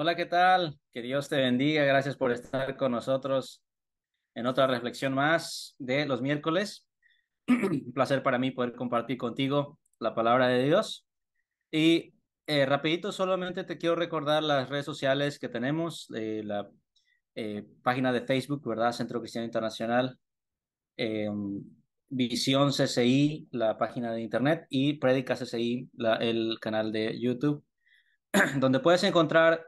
Hola, ¿qué tal? Que Dios te bendiga. Gracias por estar con nosotros en otra reflexión más de los miércoles. Un placer para mí poder compartir contigo la palabra de Dios. Y eh, rapidito, solamente te quiero recordar las redes sociales que tenemos, eh, la eh, página de Facebook, ¿verdad? Centro Cristiano Internacional, Visión CCI, la página de Internet, y prédicas CCI, el canal de YouTube, donde puedes encontrar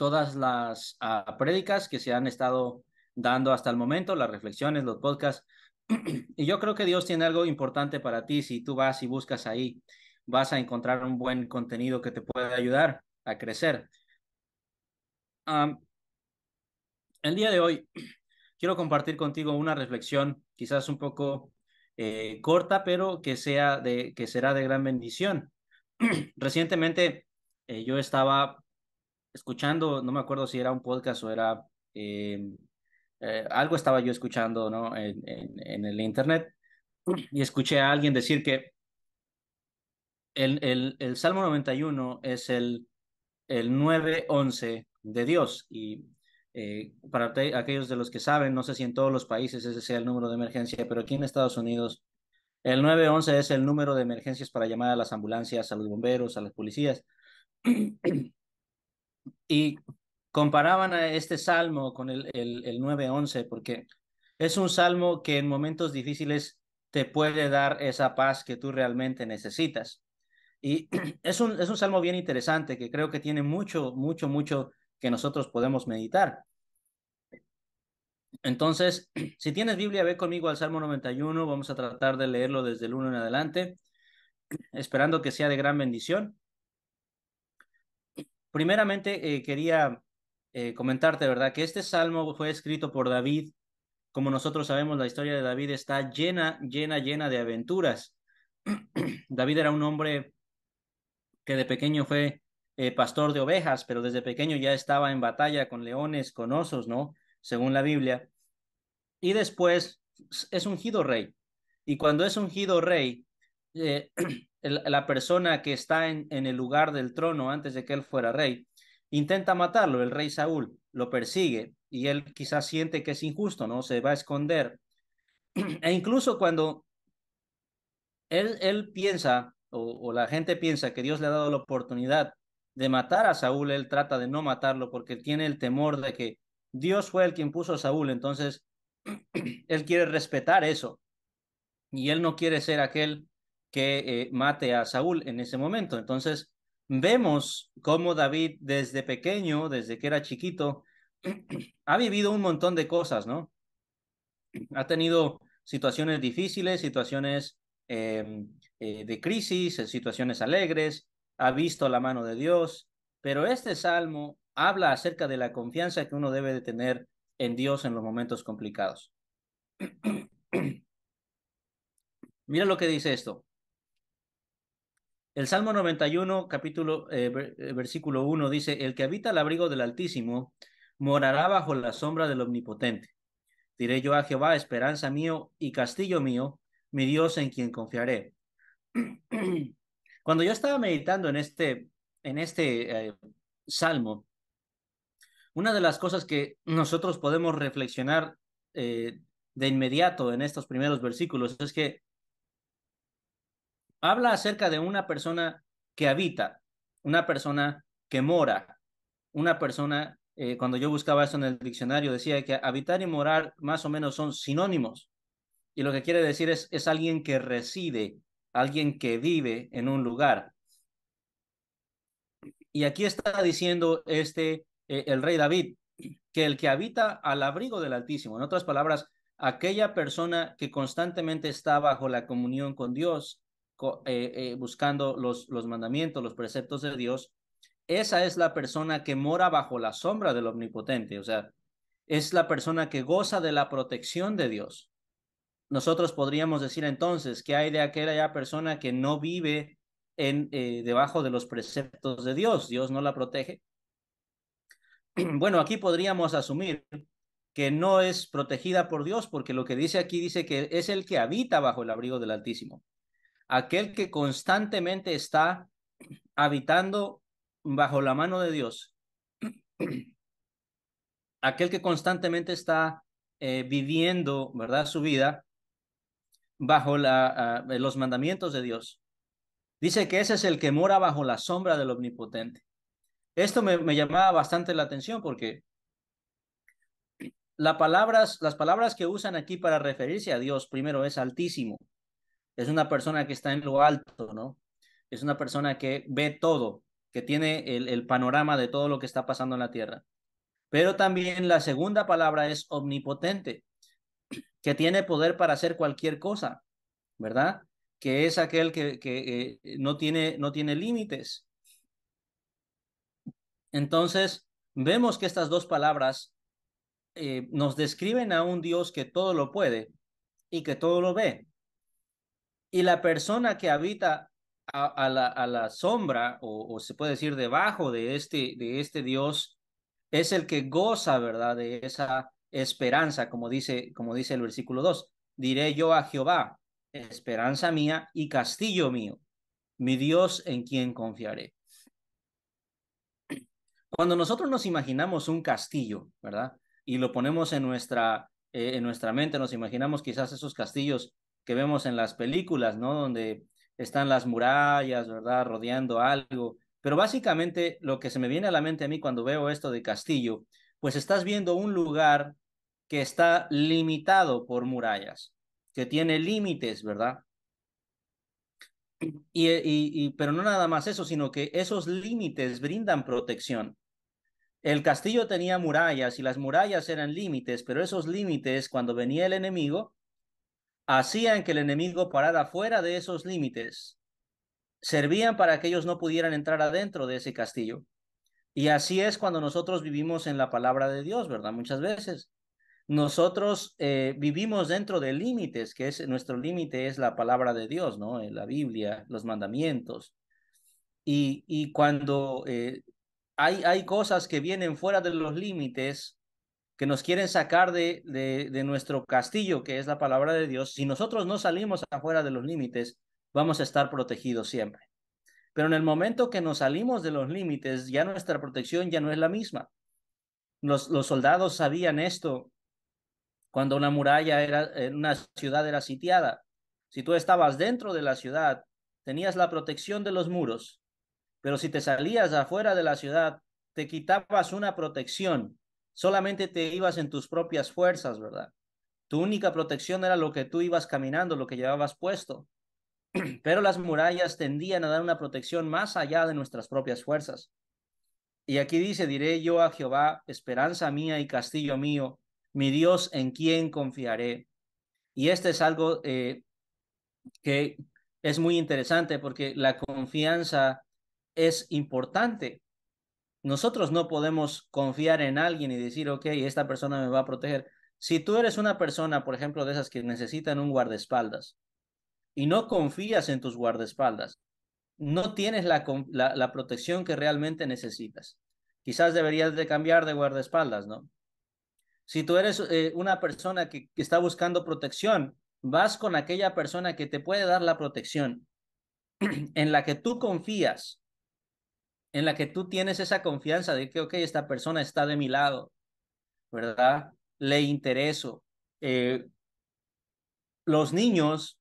todas las ah, prédicas que se han estado dando hasta el momento, las reflexiones, los podcasts. y yo creo que Dios tiene algo importante para ti. Si tú vas y buscas ahí, vas a encontrar un buen contenido que te puede ayudar a crecer. el día de hoy quiero compartir contigo una reflexión, quizás un poco eh, corta, pero que, sea de, que será de gran bendición. Recientemente eh, yo estaba escuchando, no me acuerdo si era un podcast o era eh, eh, algo estaba yo escuchando ¿no? En, el internet y escuché a alguien decir que el, el, el Salmo 91 es el, el de Dios y eh, para aquellos de los que saben, no sé si en todos los países ese sea el número de emergencia, pero aquí en Estados Unidos el 911 es el número de emergencias para llamar a las ambulancias, a los bomberos, a las policías. Y comparaban a este salmo con el, el, el 9-11 porque es un salmo que en momentos difíciles te puede dar esa paz que tú realmente necesitas. Y es un, es un salmo bien interesante que creo que tiene mucho, mucho, mucho que nosotros podemos meditar. Entonces, si tienes Biblia, ve conmigo al Salmo 91. Vamos a tratar de leerlo desde el 1 en adelante, esperando que sea de gran bendición. Primeramente, eh, quería eh, comentarte, ¿verdad? Que este salmo fue escrito por David. Como nosotros sabemos, la historia de David está llena, llena, llena de aventuras. David era un hombre que de pequeño fue eh, pastor de ovejas, pero desde pequeño ya estaba en batalla con leones, con osos, ¿no? Según la Biblia. Y después es ungido rey. Y cuando es ungido rey, la persona que está en, en el lugar del trono antes de que él fuera rey, intenta matarlo, el rey Saúl lo persigue y él quizás siente que es injusto, ¿no? Se va a esconder. e incluso cuando él, él piensa o, la gente piensa que Dios le ha dado la oportunidad de matar a Saúl, él trata de no matarlo porque tiene el temor de que Dios fue el quien puso a Saúl, entonces él quiere respetar eso y él no quiere ser aquel que eh, mate a Saúl en ese momento. Entonces, vemos cómo David desde pequeño, desde que era chiquito, ha vivido un montón de cosas, ¿no? Ha tenido situaciones difíciles, situaciones em, eh, de crisis, eh, situaciones alegres, ha visto la mano de Dios, pero este salmo habla acerca de la confianza que uno debe de tener en Dios en los momentos complicados. Mira lo que dice esto. El Salmo 91, capítulo, eh, eh, versículo 1 dice, el que habita el abrigo del Altísimo morará bajo la sombra del Omnipotente. Diré yo a Jehová, esperanza mío y castillo mío, mi Dios en quien confiaré. Cuando yo estaba meditando en este, en este eh, salmo, una de las cosas que nosotros podemos reflexionar de inmediato en estos primeros versículos es que habla acerca de una persona que habita, una persona que mora, una persona, eh, cuando yo buscaba eso en el diccionario, decía que habitar y morar más o menos son sinónimos. Y lo que quiere decir es, es alguien que reside, alguien que vive en un lugar. Y aquí está diciendo este, eh, el rey David, que el que habita al abrigo del Altísimo, en otras palabras, aquella persona que constantemente está bajo la comunión con Dios, eh, eh, buscando los, mandamientos, los preceptos de Dios, esa es la persona que mora bajo la sombra del Omnipotente, o sea, es la persona que goza de la protección de Dios. Nosotros podríamos decir entonces que hay de aquella persona que no vive en, eh, debajo de los preceptos de Dios, Dios no la protege. Bueno, aquí podríamos asumir que no es protegida por Dios, porque lo que dice aquí dice que es el que habita bajo el abrigo del Altísimo aquel que constantemente está habitando bajo la mano de Dios, aquel que constantemente está eh, viviendo, ¿verdad?, su vida bajo ah, eh, los mandamientos de Dios. Dice que ese es el que mora bajo la sombra del Omnipotente. Esto me, llamaba bastante la atención porque las palabras, las palabras que usan aquí para referirse a Dios, primero es altísimo, es una persona que está en lo alto, ¿no? Es una persona que ve todo, que tiene el, panorama de todo lo que está pasando en la tierra. Pero también la segunda palabra es omnipotente, que tiene poder para hacer cualquier cosa, ¿verdad? Que es aquel que, eh, no, tiene, no tiene límites. Entonces, vemos que estas dos palabras eh, nos describen a un Dios que todo lo puede y que todo lo ve. Y la persona que habita a, la, sombra, o, se puede decir debajo de este, de este Dios, es el que goza, ¿verdad? De esa esperanza, como dice, como dice el versículo 2. Diré yo a Jehová, esperanza mía y castillo mío, mi Dios en quien confiaré. Cuando nosotros nos imaginamos un castillo, ¿verdad? Y lo ponemos en nuestra, eh, en nuestra mente, nos imaginamos quizás esos castillos que vemos en las películas, ¿no? Donde están las murallas, ¿verdad? Rodeando algo. Pero básicamente lo que se me viene a la mente a mí cuando veo esto de castillo, pues estás viendo un lugar que está limitado por murallas, que tiene límites, ¿verdad? Y, y, y, pero no nada más eso, sino que esos límites brindan protección. El castillo tenía murallas y las murallas eran límites, pero esos límites, cuando venía el enemigo, hacían que el enemigo parara fuera de esos límites, servían para que ellos no pudieran entrar adentro de ese castillo. Y así es cuando nosotros vivimos en la palabra de Dios, ¿verdad? Muchas veces. Nosotros eh, vivimos dentro de límites, que es nuestro límite es la palabra de Dios, ¿no? Eh, la Biblia, los mandamientos. Y, y cuando eh, hay, hay cosas que vienen fuera de los límites, que nos quieren sacar de, de, nuestro castillo, que es la palabra de Dios, si nosotros no salimos afuera de los límites, vamos a estar protegidos siempre. Pero en el momento que nos salimos de los límites, ya nuestra protección ya no es la misma. Los, los soldados sabían esto cuando una muralla era, una ciudad era sitiada. Si tú estabas dentro de la ciudad, tenías la protección de los muros, pero si te salías afuera de la ciudad, te quitabas una protección solamente te ibas en tus propias fuerzas, ¿verdad? Tu única protección era lo que tú ibas caminando, lo que llevabas puesto. Pero las murallas tendían a dar una protección más allá de nuestras propias fuerzas. Y aquí dice, diré yo a Jehová, esperanza mía y castillo mío, mi Dios en quien confiaré. Y este es algo eh, que es muy interesante porque la confianza es importante. Nosotros no podemos confiar en alguien y decir, ok, esta persona me va a proteger. Si tú eres una persona, por ejemplo, de esas que necesitan un guardaespaldas y no confías en tus guardaespaldas, no tienes la, protección que realmente necesitas. Quizás deberías de cambiar de guardaespaldas, ¿no? Si tú eres eh, una persona que está buscando protección, vas con aquella persona que te puede dar la protección, en la que tú confías en la que tú tienes esa confianza de que, ok, esta persona está de mi lado, ¿verdad? Le intereso. Eh, los niños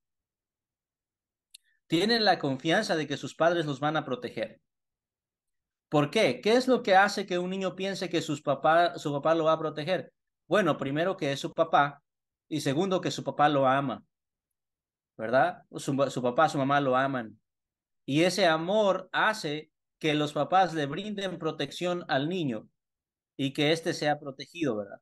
tienen la confianza de que sus padres los van a proteger. ¿Por qué? ¿Qué es lo que hace que un niño piense que sus su papá lo va a proteger? Bueno, primero que es su papá y segundo que su papá lo ama, ¿verdad? Su, su papá, su mamá lo aman. Y ese amor hace que los papás le brinden protección al niño y que éste sea protegido, ¿verdad?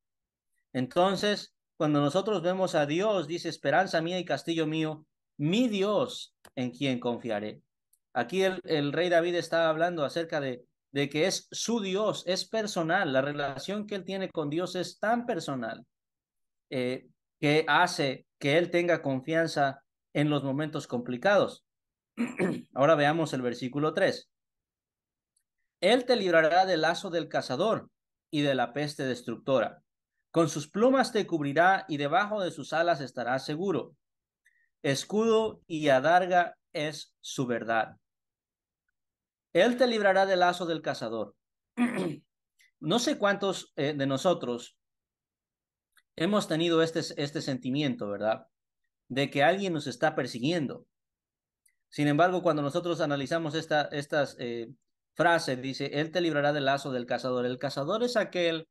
Entonces, cuando nosotros vemos a Dios, dice, esperanza mía y castillo mío, mi Dios en quien confiaré. Aquí el, rey David está hablando acerca de, que es su Dios, es personal, la relación que él tiene con Dios es tan personal eh, que hace que él tenga confianza en los momentos complicados. Ahora veamos el versículo 3. Él te librará del lazo del cazador y de la peste destructora. Con sus plumas te cubrirá y debajo de sus alas estarás seguro. Escudo y adarga es su verdad. Él te librará del lazo del cazador. no sé cuántos eh, de nosotros hemos tenido este, este sentimiento, ¿verdad? De que alguien nos está persiguiendo. Sin embargo, cuando nosotros analizamos esta, estas eh, frase dice, Él te librará del lazo del cazador. El cazador es aquel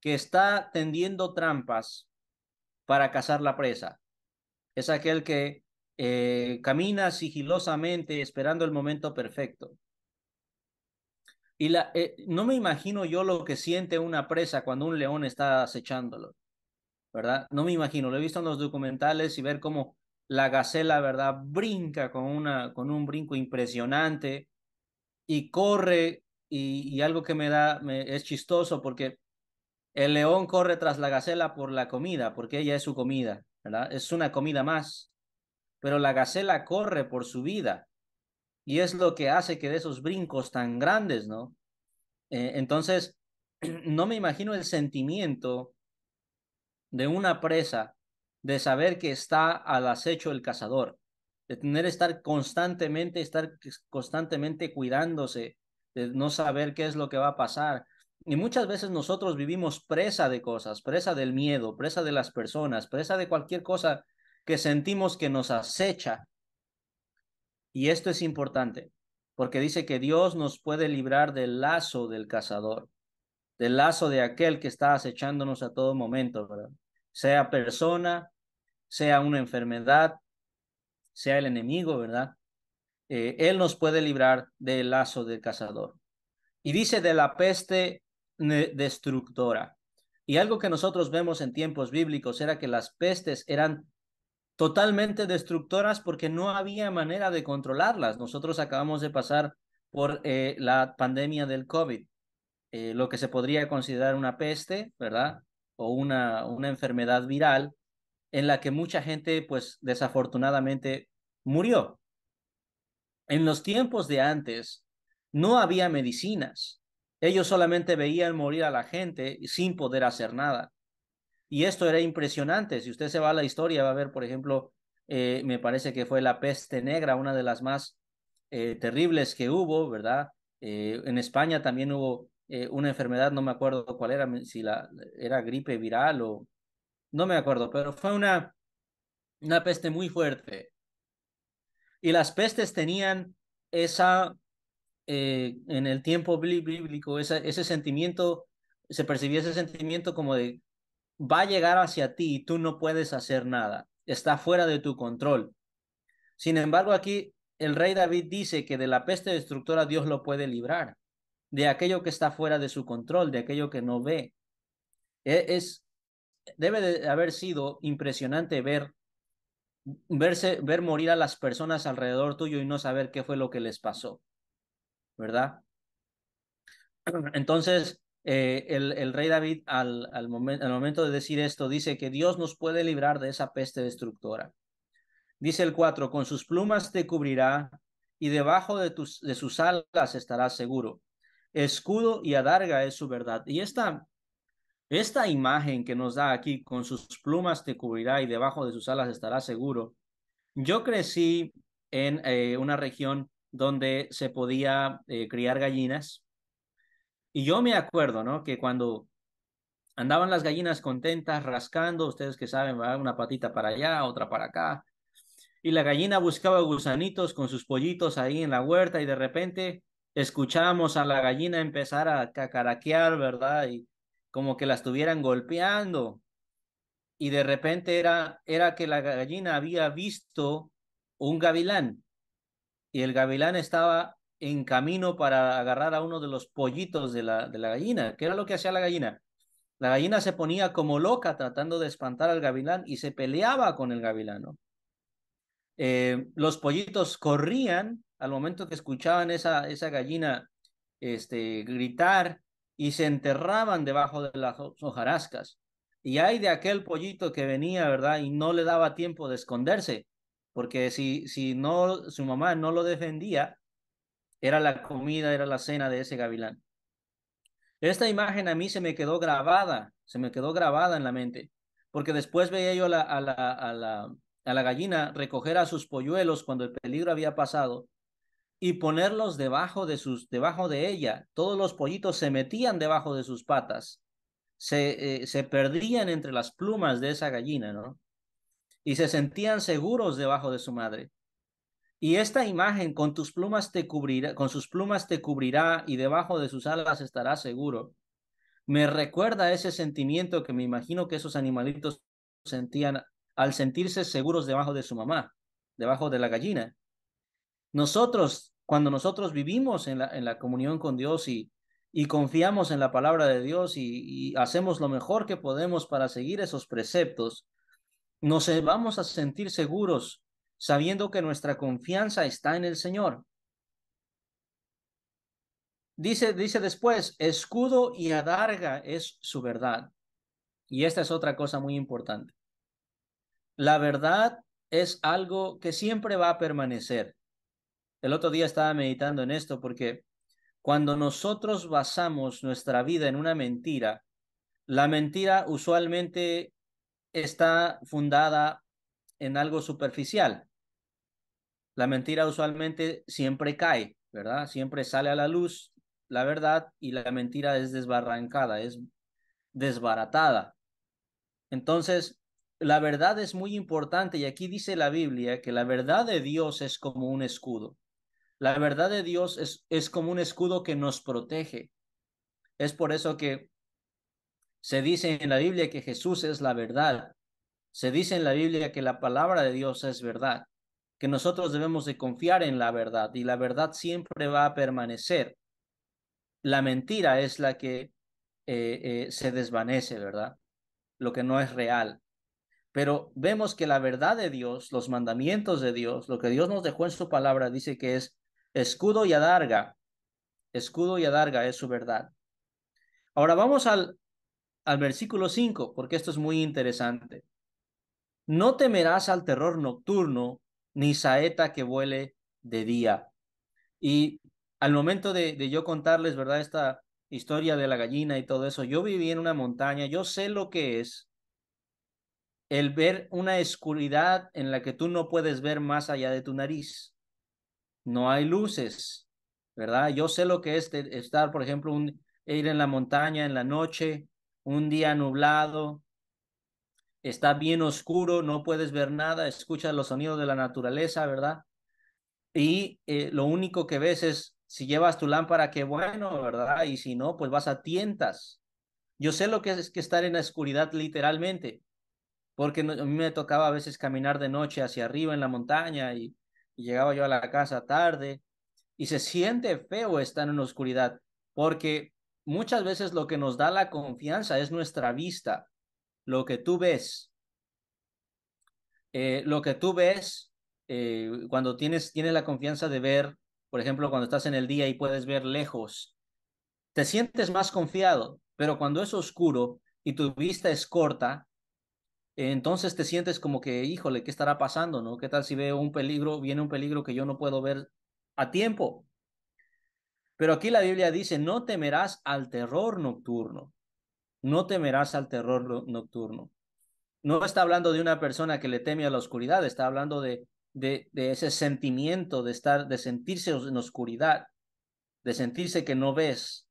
que está tendiendo trampas para cazar la presa. Es aquel que eh, camina sigilosamente esperando el momento perfecto. Y la, eh, no me imagino yo lo que siente una presa cuando un león está acechándolo, ¿verdad? No me imagino, lo he visto en los documentales y ver cómo la gacela, ¿verdad? Brinca con, una, con un brinco impresionante, y corre y, algo que me da, es chistoso porque el león corre tras la gacela por la comida, porque ella es su comida, ¿verdad? Es una comida más, pero la gacela corre por su vida y es lo que hace que de esos brincos tan grandes, ¿no? Eh, entonces, no me imagino el sentimiento de una presa de saber que está al acecho el cazador de tener estar constantemente, estar constantemente cuidándose, de no saber qué es lo que va a pasar. Y muchas veces nosotros vivimos presa de cosas, presa del miedo, presa de las personas, presa de cualquier cosa que sentimos que nos acecha. Y esto es importante, porque dice que Dios nos puede librar del lazo del cazador, del lazo de aquel que está acechándonos a todo momento, sea persona, sea una enfermedad, sea el enemigo, ¿verdad? Eh, él nos puede librar del lazo del cazador. Y dice de la peste destructora. Y algo que nosotros vemos en tiempos bíblicos era que las pestes eran totalmente destructoras porque no había manera de controlarlas. Nosotros acabamos de pasar por eh, la pandemia del COVID, eh, lo que se podría considerar una peste, ¿verdad? O una, una enfermedad viral en la que mucha gente, pues desafortunadamente, murió. En los tiempos de antes, no había medicinas. Ellos solamente veían morir a la gente sin poder hacer nada. Y esto era impresionante. Si usted se va a la historia, va a ver, por ejemplo, eh, me parece que fue la peste negra, una de las más eh, terribles que hubo, ¿verdad? Eh, en España también hubo una enfermedad, no me acuerdo cuál era, si la, era gripe viral o no me acuerdo, pero fue una, una peste muy fuerte. Y las pestes tenían esa, eh, en el tiempo bíblico, ese sentimiento, se percibía ese sentimiento como de, va a llegar hacia ti y tú no puedes hacer nada, está fuera de tu control. Sin embargo, aquí el rey David dice que de la peste destructora Dios lo puede librar, de aquello que está fuera de su control, de aquello que no ve. E-, es, debe de haber sido impresionante ver verse ver morir a las personas alrededor tuyo y no saber qué fue lo que les pasó. ¿Verdad? Entonces, eh, el, rey David al, momento de decir esto dice que Dios nos puede librar de esa peste destructora. Dice el cuatro, con sus plumas te cubrirá y debajo de, tus, de sus alas estarás seguro. Escudo y adarga es su verdad. Y esta, esta imagen que nos da aquí, con sus plumas te cubrirá y debajo de sus alas estará seguro. Yo crecí en eh, una región donde se podía eh, criar gallinas. Y yo me acuerdo, ¿no? Que cuando andaban las gallinas contentas, rascando, ustedes que saben, una patita para allá, otra para acá. Y la gallina buscaba gusanitos con sus pollitos ahí en la huerta y de repente escuchábamos a la gallina empezar a cacaraquear, ¿verdad? Y como que la estuvieran golpeando. Y de repente era, era que la gallina había visto un gavilán y el gavilán estaba en camino para agarrar a uno de los pollitos de la, de la gallina. ¿Qué era lo que hacía la gallina? La gallina se ponía como loca tratando de espantar al gavilán y se peleaba con el gavilano. Eh, los pollitos corrían al momento que escuchaban esa, esa gallina este, gritar y se enterraban debajo de las hojarascas. Y hay de aquel pollito que venía, ¿verdad? Y no le daba tiempo de esconderse, porque si, si no, su mamá no lo defendía, era la comida, era la cena de ese gavilán. Esta imagen a mí se me quedó grabada, se me quedó grabada en la mente, porque después veía yo la, a la, a la gallina recoger a sus polluelos cuando el peligro había pasado y ponerlos debajo de sus debajo de ella. Todos los pollitos se metían debajo de sus patas, se, eh, se perdían entre las plumas de esa gallina, ¿no? Y se sentían seguros debajo de su madre. Y esta imagen con tus plumas te cubrirá, con sus plumas te cubrirá y debajo de sus alas estará seguro. Me recuerda ese sentimiento que me imagino que esos animalitos sentían al sentirse seguros debajo de su mamá, debajo de la gallina. Nosotros, cuando nosotros vivimos en la, en la comunión con Dios y, y confiamos en la palabra de Dios y, hacemos lo mejor que podemos para seguir esos preceptos, nos vamos a sentir seguros sabiendo que nuestra confianza está en el Señor. Dice, dice después, escudo y adarga es su verdad. Y esta es otra cosa muy importante. La verdad es algo que siempre va a permanecer. El otro día estaba meditando en esto porque cuando nosotros basamos nuestra vida en una mentira, la mentira usualmente está fundada en algo superficial. La mentira usualmente siempre cae, ¿verdad? Siempre sale a la luz la verdad y la mentira es desbarrancada, es desbaratada. Entonces, la verdad es muy importante y aquí dice la Biblia que la verdad de Dios es como un escudo. La verdad de Dios es, es como un escudo que nos protege. Es por eso que se dice en la Biblia que Jesús es la verdad. Se dice en la Biblia que la palabra de Dios es verdad, que nosotros debemos de confiar en la verdad y la verdad siempre va a permanecer. La mentira es la que eh, eh, se desvanece, ¿verdad? Lo que no es real. Pero vemos que la verdad de Dios, los mandamientos de Dios, lo que Dios nos dejó en su palabra, dice que es Escudo y adarga. Escudo y adarga es su verdad. Ahora vamos al, al versículo 5, porque esto es muy interesante. No temerás al terror nocturno, ni saeta que vuele de día. Y al momento de, de yo contarles, ¿verdad? Esta historia de la gallina y todo eso, yo viví en una montaña, yo sé lo que es el ver una oscuridad en la que tú no puedes ver más allá de tu nariz no hay luces, ¿verdad? Yo sé lo que es estar, por ejemplo, ir en la montaña en la noche, un día nublado, está bien oscuro, no puedes ver nada, escuchas los sonidos de la naturaleza, ¿verdad? Y eh, lo único que ves es si llevas tu lámpara, qué bueno, ¿verdad? Y si no, pues vas a tientas. Yo sé lo que es, que estar en la oscuridad literalmente, porque a mí me tocaba a veces caminar de noche hacia arriba en la montaña y llegaba yo a la casa tarde y se siente feo estar en la oscuridad porque muchas veces lo que nos da la confianza es nuestra vista, lo que tú ves. Eh, lo que tú ves eh, cuando tienes, tienes la confianza de ver, por ejemplo, cuando estás en el día y puedes ver lejos, te sientes más confiado, pero cuando es oscuro y tu vista es corta, entonces te sientes como que, híjole, ¿qué estará pasando? ¿No? ¿Qué tal si veo un peligro, viene un peligro que yo no puedo ver a tiempo? Pero aquí la Biblia dice, no temerás al terror nocturno. No temerás al terror nocturno. No está hablando de una persona que le teme a la oscuridad, está hablando de, ese sentimiento de estar, de sentirse en oscuridad, de sentirse que no ves.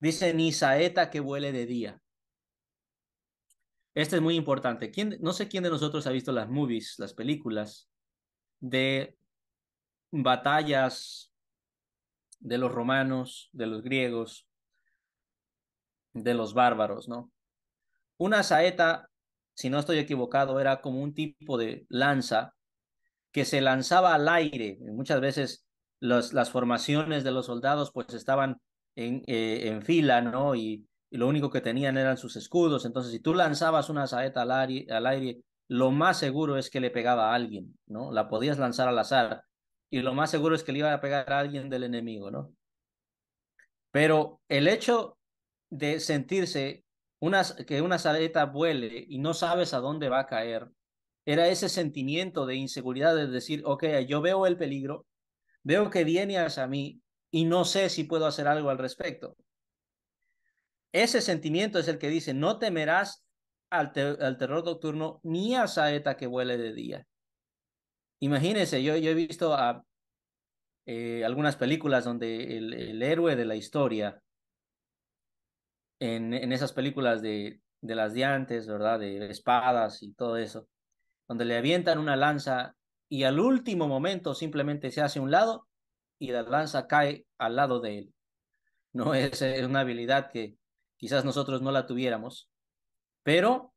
Dice, ni saeta que huele de día este es muy importante. ¿Quién, no sé quién de nosotros ha visto las movies, las películas de batallas de los romanos, de los griegos, de los bárbaros, ¿no? Una saeta, si no estoy equivocado, era como un tipo de lanza que se lanzaba al aire. Muchas veces las formaciones de los soldados pues estaban en, eh, fila, ¿no? Y y lo único que tenían eran sus escudos. Entonces, si tú lanzabas una saeta al aire, lo más seguro es que le pegaba a alguien, ¿no? La podías lanzar al azar y lo más seguro es que le iba a pegar a alguien del enemigo, ¿no? Pero el hecho de sentirse que una saeta vuele y no sabes a dónde va a caer, era ese sentimiento de inseguridad de decir, ok, yo veo el peligro, veo que viene hacia mí y no sé si puedo hacer algo al respecto. Ese sentimiento es el que dice, no temerás al, terror nocturno ni a saeta que vuele de día. Imagínense, yo, he visto eh, algunas películas donde el, héroe de la historia, en, esas películas de, las diantes, ¿verdad? De espadas y todo eso, donde le avientan una lanza y al último momento simplemente se hace a un lado y la lanza cae al lado de él. No es una habilidad que Quizás nosotros no la tuviéramos, pero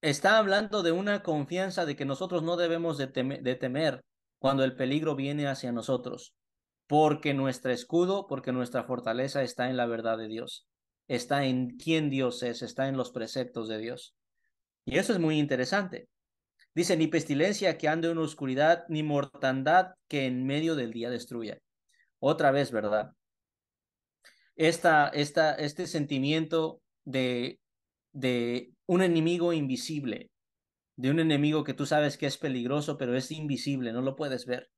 está hablando de una confianza de que nosotros no debemos de, temer cuando el peligro viene hacia nosotros, porque nuestro escudo, porque nuestra fortaleza está en la verdad de Dios, está en quién Dios es, está en los preceptos de Dios. Y eso es muy interesante. Dice, ni pestilencia que ande en oscuridad, ni mortandad que en medio del día destruya. Otra vez, ¿verdad? esta, esta, este sentimiento de, de un enemigo invisible, de un enemigo que tú sabes que es peligroso, pero es invisible, no lo puedes ver.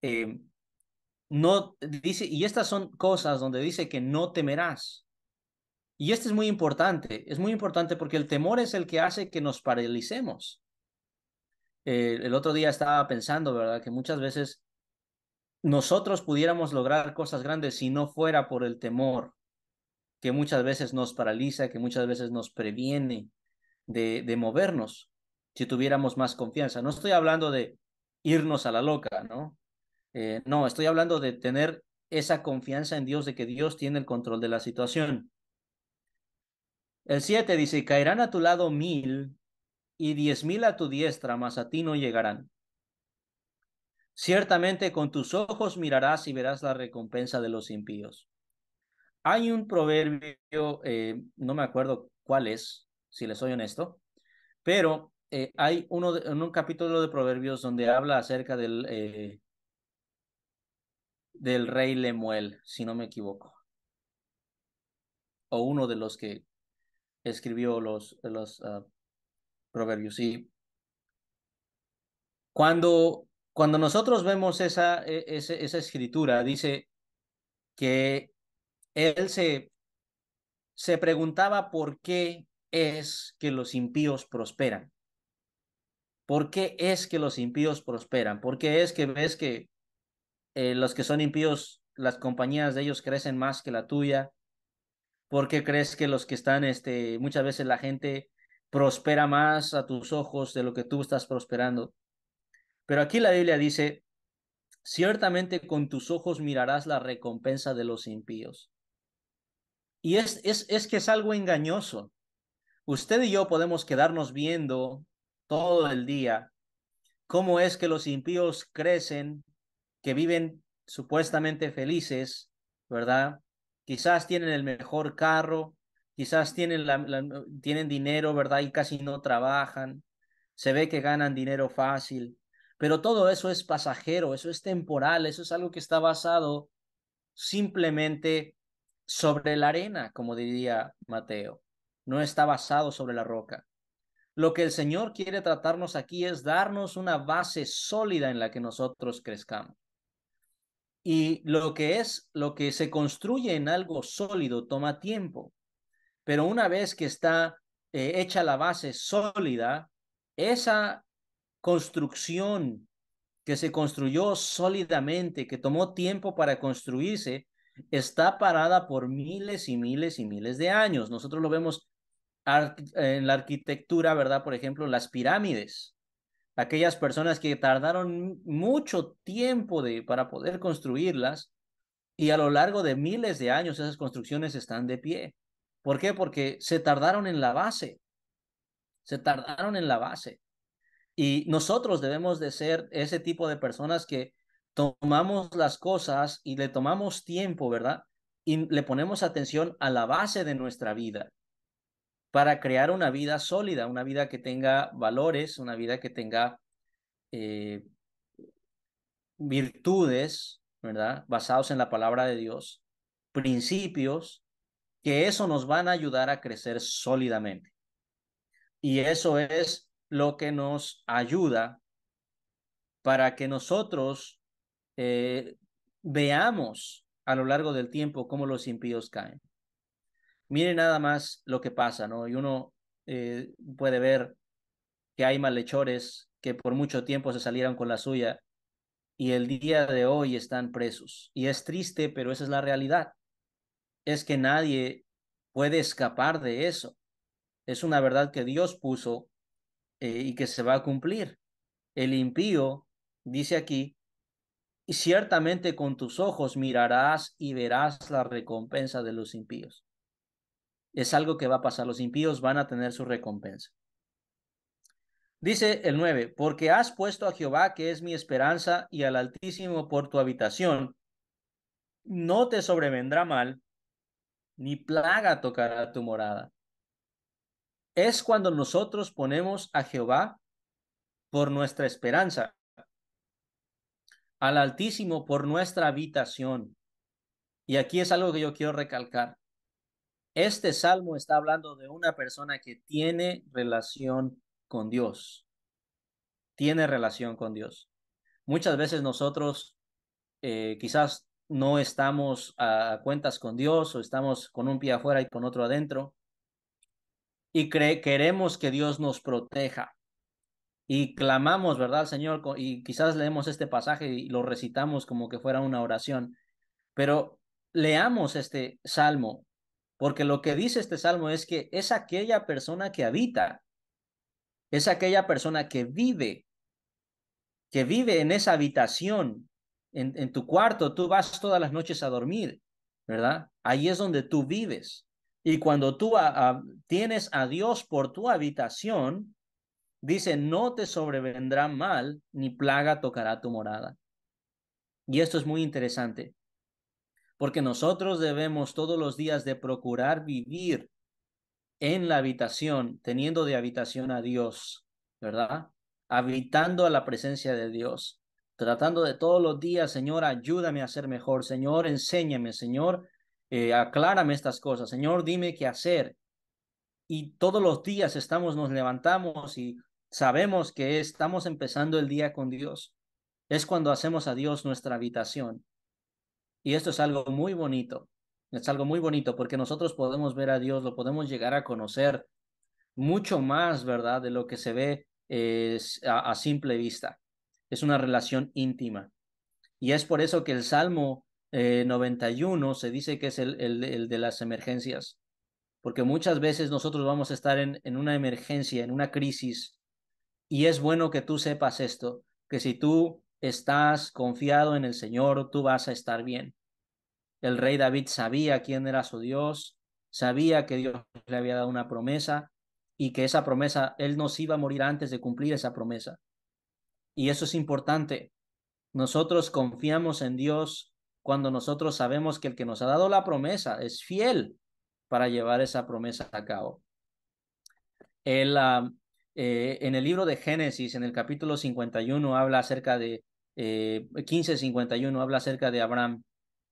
Eh, no dice, y estas son cosas donde dice que no temerás. Y esto es muy importante, es muy importante porque el temor es el que hace que nos paralicemos. Eh, el otro día estaba pensando, ¿verdad? Que muchas veces nosotros pudiéramos lograr cosas grandes si no fuera por el temor que muchas veces nos paraliza, que muchas veces nos previene de, movernos, si tuviéramos más confianza. No estoy hablando de irnos a la loca, ¿no? Eh, no, estoy hablando de tener esa confianza en Dios de que Dios tiene el control de la situación. El 7 dice, caerán a tu lado mil y diez mil a tu diestra, mas a ti no llegarán. Ciertamente con tus ojos mirarás y verás la recompensa de los impíos. Hay un proverbio, eh, no me acuerdo cuál es, si les soy honesto, pero eh, hay uno en un capítulo de Proverbios donde habla acerca del, eh, del rey Lemuel, si no me equivoco, o uno de los que escribió los, los ah, proverbios. Y cuando cuando nosotros vemos esa, e, esa, escritura, dice que él se, se preguntaba por qué es que los impíos prosperan. ¿Por qué es que los impíos prosperan? ¿Por qué es que ves que eh, los que son impíos, las compañías de ellos crecen más que la tuya? ¿Por qué crees que los que están, este, muchas veces la gente prospera más a tus ojos de lo que tú estás prosperando? Pero aquí la Biblia dice, ciertamente con tus ojos mirarás la recompensa de los impíos. Y es, es, que es algo engañoso. Usted y yo podemos quedarnos viendo todo el día cómo es que los impíos crecen, que viven supuestamente felices, ¿verdad? Quizás tienen el mejor carro, quizás tienen, la, tienen dinero, ¿verdad? Y casi no trabajan. Se ve que ganan dinero fácil. Pero todo eso es pasajero, eso es temporal, eso es algo que está basado simplemente sobre la arena, como diría Mateo. No está basado sobre la roca. Lo que el Señor quiere tratarnos aquí es darnos una base sólida en la que nosotros crezcamos. Y lo que es, lo que se construye en algo sólido toma tiempo. Pero una vez que está eh, hecha la base sólida, esa construcción que se construyó sólidamente, que tomó tiempo para construirse, está parada por miles y miles y miles de años. Nosotros lo vemos en la arquitectura, ¿verdad? Por ejemplo, las pirámides. Aquellas personas que tardaron mucho tiempo para poder construirlas y a lo largo de miles de años esas construcciones están de pie. ¿Por qué? Porque se tardaron en la base. Se tardaron en la base. Y nosotros debemos de ser ese tipo de personas que tomamos las cosas y le tomamos tiempo, ¿verdad? Y le ponemos atención a la base de nuestra vida para crear una vida sólida, una vida que tenga valores, una vida que tenga eh, virtudes, ¿verdad? Basados en la palabra de Dios, principios, que eso nos van a ayudar a crecer sólidamente. Y eso es lo que nos ayuda para que nosotros eh, veamos a lo largo del tiempo cómo los impíos caen. Miren nada más lo que pasa, ¿no? Y uno eh, puede ver que hay malhechores que por mucho tiempo se salieron con la suya y el día de hoy están presos. Y es triste, pero esa es la realidad. Es que nadie puede escapar de eso. Es una verdad que Dios puso eh, y que se va a cumplir. El impío dice aquí, y ciertamente con tus ojos mirarás y verás la recompensa de los impíos. Es algo que va a pasar, los impíos van a tener su recompensa. Dice el 9, porque has puesto a Jehová, que es mi esperanza, y al Altísimo por tu habitación, no te sobrevendrá mal, ni plaga tocará tu morada es cuando nosotros ponemos a Jehová por nuestra esperanza, al Altísimo por nuestra habitación. Y aquí es algo que yo quiero recalcar. Este salmo está hablando de una persona que tiene relación con Dios. Tiene relación con Dios. Muchas veces nosotros eh, quizás no estamos a cuentas con Dios o estamos con un pie afuera y con otro adentro y queremos que Dios nos proteja. Y clamamos, ¿verdad, Señor? Y quizás leemos este pasaje y lo recitamos como que fuera una oración. Pero leamos este salmo, porque lo que dice este salmo es que es aquella persona que habita, es aquella persona que vive, que vive en esa habitación, en tu cuarto, tú vas todas las noches a dormir, ¿verdad? Ahí es donde tú vives. Y cuando tú tienes a Dios por tu habitación, dice, no te sobrevendrá mal, ni plaga tocará tu morada. Y esto es muy interesante, porque nosotros debemos todos los días de procurar vivir en la habitación, teniendo de habitación a Dios, ¿verdad? Habitando a la presencia de Dios, tratando de todos los días, Señor, ayúdame a ser mejor, Señor, enséñame, Señor, eh, aclárame estas cosas, Señor, dime qué hacer. Y todos los días estamos, nos levantamos y sabemos que estamos empezando el día con Dios. Es cuando hacemos a Dios nuestra habitación. Y esto es algo muy bonito. Es algo muy bonito porque nosotros podemos ver a Dios, lo podemos llegar a conocer mucho más, ¿verdad? De lo que se ve eh, a simple vista. Es una relación íntima. Y es por eso que el Salmo 91 eh, se dice que es el, de las emergencias, porque muchas veces nosotros vamos a estar en, en una emergencia, en una crisis, y es bueno que tú sepas esto, que si tú estás confiado en el Señor, tú vas a estar bien. El rey David sabía quién era su Dios, sabía que Dios le había dado una promesa y que esa promesa, él nos iba a morir antes de cumplir esa promesa. Y eso es importante. Nosotros confiamos en Dios cuando nosotros sabemos que el que nos ha dado la promesa es fiel para llevar esa promesa a cabo. Eh, en el libro de Génesis, en el capítulo 51, habla acerca de, 15.51, eh, habla acerca de Abraham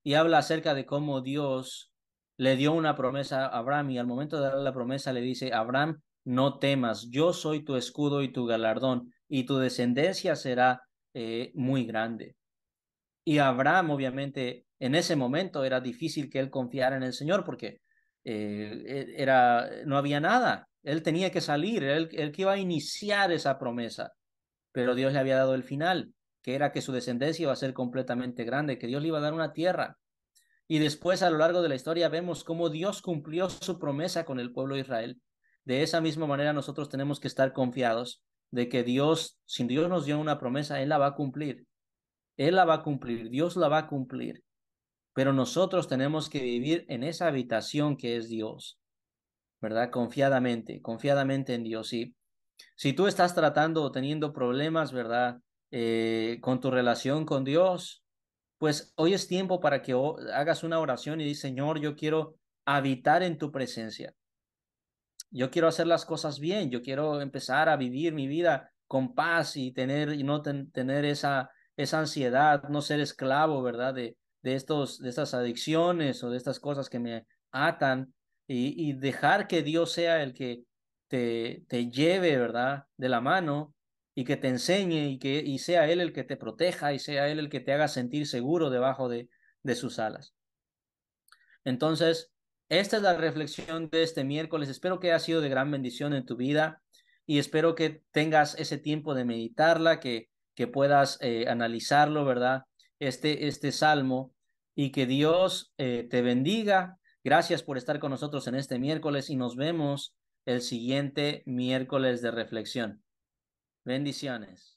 y habla acerca de cómo Dios le dio una promesa a Abraham y al momento de dar la promesa le dice, Abraham, no temas, yo soy tu escudo y tu galardón y tu descendencia será eh, muy grande. Y Abraham, obviamente, en ese momento era difícil que él confiara en el Señor porque eh, e, era, no había nada. Él tenía que salir, él, él que iba a iniciar esa promesa. Pero Dios le había dado el final, que era que su descendencia iba a ser completamente grande, que Dios le iba a dar una tierra. Y después a lo largo de la historia vemos cómo Dios cumplió su promesa con el pueblo de Israel. De esa misma manera nosotros tenemos que estar confiados de que Dios, si Dios nos dio una promesa, Él la va a cumplir. Él la va a cumplir, Dios la va a cumplir, pero nosotros tenemos que vivir en esa habitación que es Dios, ¿verdad? Confiadamente, confiadamente en Dios. Y si tú estás tratando o teniendo problemas, ¿verdad? Eh, con tu relación con Dios, pues hoy es tiempo para que hagas una oración y dices, Señor, yo quiero habitar en tu presencia. Yo quiero hacer las cosas bien, yo quiero empezar a vivir mi vida con paz y tener y no tener esa esa ansiedad, no ser esclavo, ¿verdad? De, estos, de estas adicciones o de estas cosas que me atan y, dejar que Dios sea el que te, te lleve, ¿verdad? De la mano y que te enseñe y que y sea Él el que te proteja y sea Él el que te haga sentir seguro debajo de, de sus alas. Entonces, esta es la reflexión de este miércoles. Espero que haya sido de gran bendición en tu vida y espero que tengas ese tiempo de meditarla, que que puedas eh, analizarlo, ¿verdad? Este, este salmo y que Dios eh, te bendiga. Gracias por estar con nosotros en este miércoles y nos vemos el siguiente miércoles de reflexión. Bendiciones.